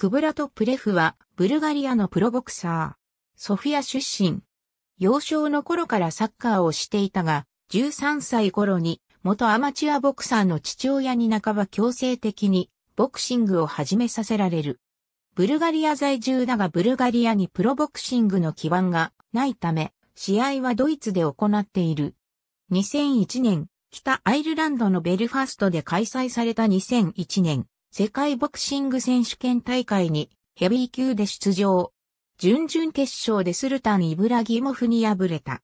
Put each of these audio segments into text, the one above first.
クブラトプレフは、ブルガリアのプロボクサー。ソフィア出身。幼少の頃からサッカーをしていたが、13歳頃に、元アマチュアボクサーの父親に半ば強制的に、ボクシングを始めさせられる。ブルガリア在住だがブルガリアにプロボクシングの基盤がないため、試合はドイツで行っている。2001年、北アイルランドのベルファストで開催された2001年世界ボクシング選手権大会にヘビー級で出場。準々決勝でスルタン・イブラギモフに敗れた。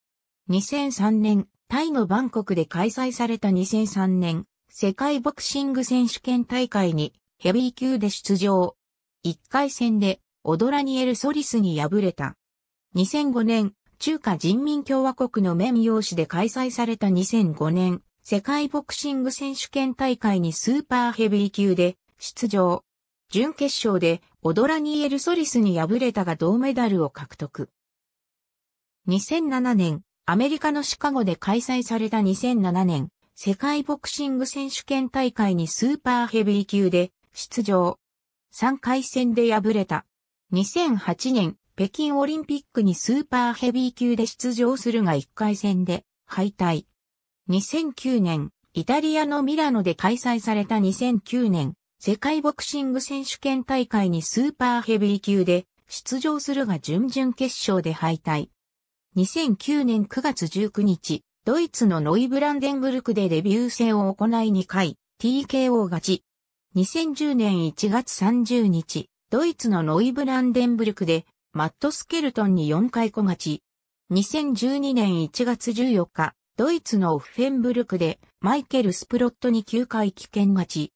2003年、タイのバンコクで開催された2003年、世界ボクシング選手権大会にヘビー級で出場。1回戦でオドラニエル・ソリスに敗れた。2005年、中華人民共和国の面用紙で開催された2005年、世界ボクシング選手権大会にスーパーヘビー級で出場。準決勝でオドラニエル・ソリスに敗れたが銅メダルを獲得。2007年、アメリカのシカゴで開催された2007年、世界ボクシング選手権大会にスーパーヘビー級で出場。3回戦で敗れた。2008年、北京オリンピックにスーパーヘビー級で出場するが1回戦で敗退。2009年、イタリアのミラノで開催された2009年世界ボクシング選手権大会にスーパーヘビー級で出場するが準々決勝で敗退。2009年9月19日、ドイツのノイブランデンブルクでデビュー戦を行い2回、TKO 勝ち。2010年1月30日、ドイツのノイブランデンブルクで、マット・スケルトンに4回小勝ち。2012年1月14日、ドイツのオフェンブルクで、マイケル・スプロットに9回危険勝ち。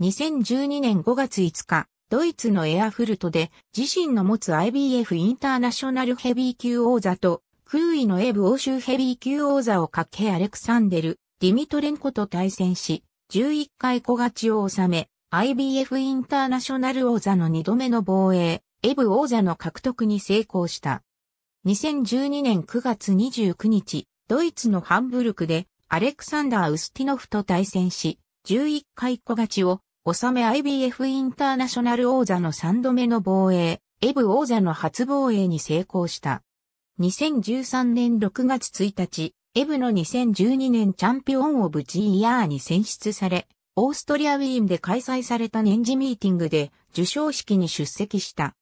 2012年5月5日、ドイツのエアフルトで自身の持つ IBF インターナショナルヘビー級王座と空位のエブ欧州ヘビー級王座をかけアレクサンデル、ディミトレンコと対戦し、11回小勝ちを収め、IBF インターナショナル王座の2度目の防衛、エブ王座の獲得に成功した。2012年9月29日、ドイツのハンブルクでアレクサンダー・ウスティノフと対戦し、11回小勝ちを納め IBF インターナショナル王座の3度目の防衛、エブ王座の初防衛に成功した。2013年6月1日、エブの2012年チャンピオンオブジーイヤーに選出され、オーストリアウィーンで開催された年次ミーティングで受賞式に出席した。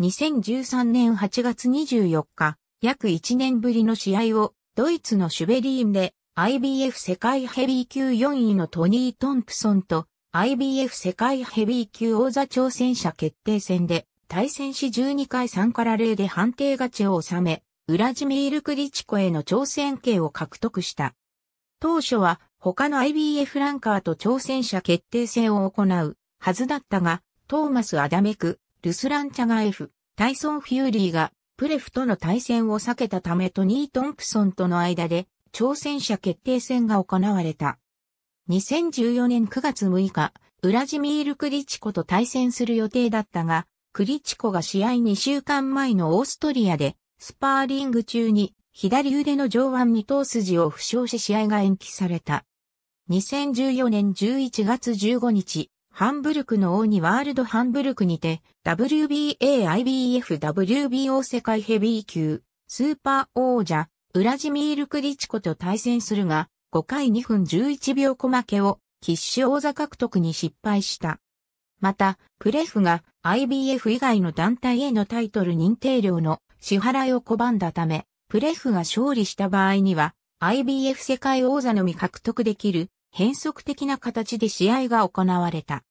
2013年8月24日、約1年ぶりの試合をドイツのシュベリーンで IBF 世界ヘビー級4位のトニー・トンプソンと IBF 世界ヘビー級王座挑戦者決定戦で、対戦し12回3から0で判定勝ちを収め、ウラジミール・クリチコへの挑戦権を獲得した。当初は他の IBF ランカーと挑戦者決定戦を行うはずだったが、トーマス・アダメク、ルスラン・チャガエフ、タイソン・フューリーがプレフとの対戦を避けたためトニー・トンプソンとの間で挑戦者決定戦が行われた。2014年9月6日、ウラジミール・クリチコと対戦する予定だったが、クリチコが試合2週間前のオーストリアで、スパーリング中に左腕の上腕二頭筋を負傷し試合が延期された。2014年11月15日、ハンブルクの王にワールドハンブルクにて、WBA、IBF、WBO 世界ヘビー級、スーパー王者、ウラジミール・クリチコと対戦するが、5回2分11秒小負けを必死王座獲得に失敗した。また、プレフが IBF 以外の団体へのタイトル認定料の支払いを拒んだため、プレフが勝利した場合には、IBF 世界王座のみ獲得できる変則的な形で試合が行われた。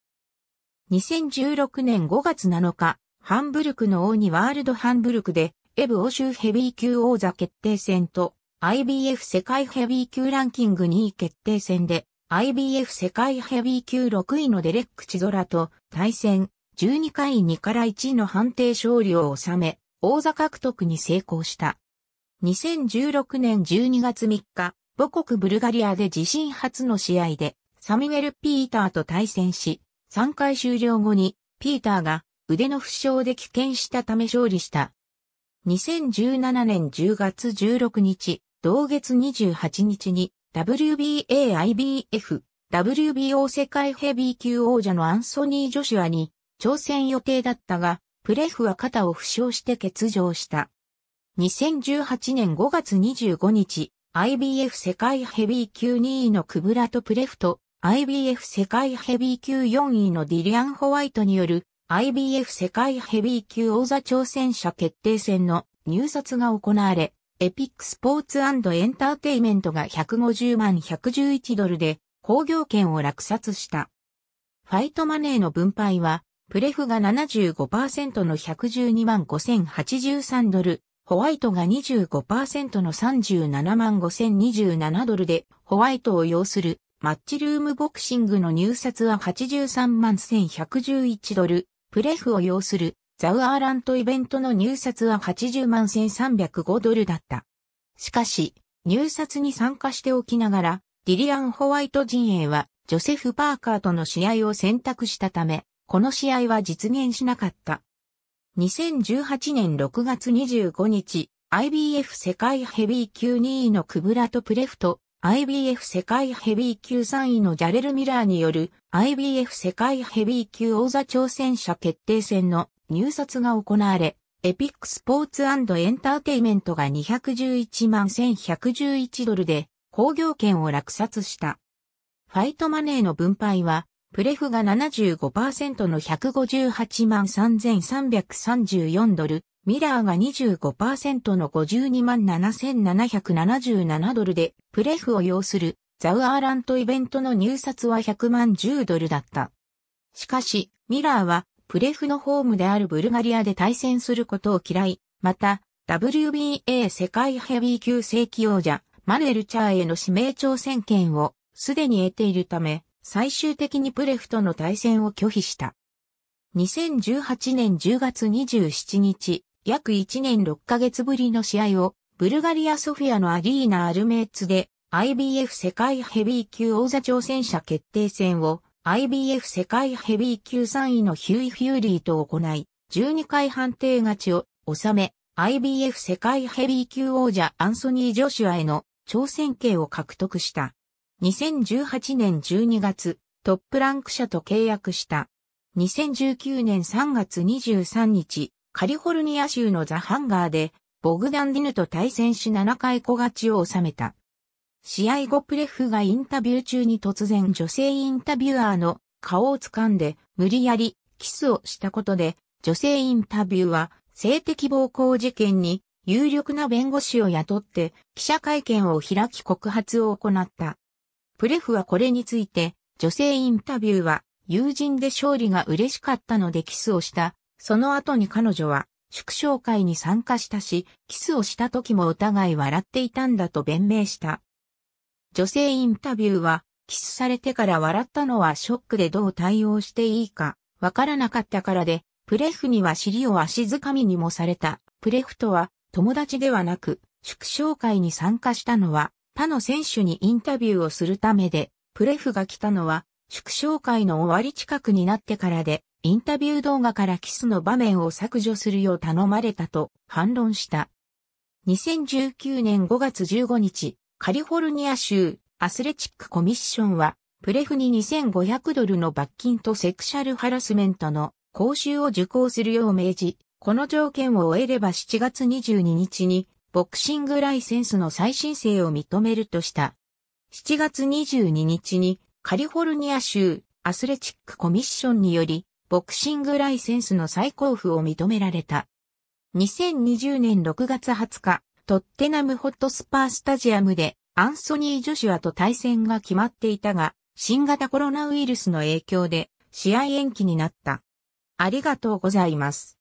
2016年5月7日、ハンブルクの王にワールドハンブルクで、エブ欧州ヘビー級王座決定戦と IBF 世界ヘビー級ランキング2位決定戦で、IBF 世界ヘビー級6位のデレック・チゾラと対戦、12回2から1の判定勝利を収め、王座獲得に成功した。2016年12月3日、母国ブルガリアで自身初の試合で、サミュエル・ピーターと対戦し、3回終了後に、ピーターが腕の負傷で棄権したため勝利した。2017年10月16日、同月28日に WBA、IBF、WBO 世界ヘビー級王者のアンソニー・ジョシュアに挑戦予定だったが、プレフは肩を負傷して欠場した。2018年5月25日、IBF 世界ヘビー級2位のクブラとプレフと IBF 世界ヘビー級4位のディリアン・ホワイトによる IBF 世界ヘビー級王座挑戦者決定戦の入札が行われ、エピックスポーツエンターテイメントが150万111ドルで工業権を落札した。ファイトマネーの分配は、プレフが75%の112万5083ドル、ホワイトが25%の37万5027ドルで、ホワイトを要するマッチルームボクシングの入札は83万1111ドル、プレフを要するザウアーラントイベントの入札は80万1305ドルだった。しかし、入札に参加しておきながら、ディリアン・ホワイト陣営は、ジョセフ・パーカーとの試合を選択したため、この試合は実現しなかった。2018年6月25日、IBF 世界ヘビー級2位のクブラトプレフと IBF 世界ヘビー級3位のジャレル・ミラーによる IBF 世界ヘビー級王座挑戦者決定戦の入札が行われ、エピックスポーツエンターテイメントが211万1111ドルで工業権を落札した。ファイトマネーの分配は、プレフが75%の158万3334ドル、ミラーが25%の52万7777ドルで、プレフを要するザウアーラントイベントの入札は100万10ドルだった。しかし、ミラーはプレフのホームであるブルガリアで対戦することを嫌い、また、WBA 世界ヘビー級正規王者、マネルチャーへの指名挑戦権をすでに得ているため、最終的にプレフとの対戦を拒否した。2018年10月27日、約1年6ヶ月ぶりの試合を、ブルガリアソフィアのアリーナアルメーツで、IBF 世界ヘビー級王座挑戦者決定戦を IBF 世界ヘビー級3位のヒューイ・フューリーと行い、12回判定勝ちを収め、IBF 世界ヘビー級王者アンソニー・ジョシュアへの挑戦権を獲得した。2018年12月、トップランク社と契約した。2019年3月23日、カリフォルニア州のザ・ハンガーで、ボグダンディヌと対戦し7回小勝ちを収めた。試合後プレフがインタビュー中に突然女性インタビュアーの顔を掴んで無理やりキスをしたことで女性インタビューは性的暴行事件に有力な弁護士を雇って記者会見を開き告発を行った。プレフはこれについて女性インタビューは友人で勝利が嬉しかったのでキスをした。その後に彼女は祝勝会に参加したし、キスをした時もお互い笑っていたんだと弁明した。女性インタビューは、キスされてから笑ったのはショックでどう対応していいか、わからなかったからで、プレフには尻を足づかみにもされた。プレフとは、友達ではなく、祝勝会に参加したのは、他の選手にインタビューをするためで、プレフが来たのは、祝勝会の終わり近くになってからで、インタビュー動画からキスの場面を削除するよう頼まれたと反論した。2019年5月15日、カリフォルニア州アスレチックコミッションは、プレフに2500ドルの罰金とセクシャルハラスメントの講習を受講するよう命じ、この条件を終えれば7月22日に、ボクシングライセンスの再申請を認めるとした。7月22日に、カリフォルニア州アスレチックコミッションにより、ボクシングライセンスの再交付を認められた。2020年6月20日、トッテナムホットスパースタジアムでアンソニー・ジョシュアと対戦が決まっていたが、新型コロナウイルスの影響で試合延期になった。ありがとうございます。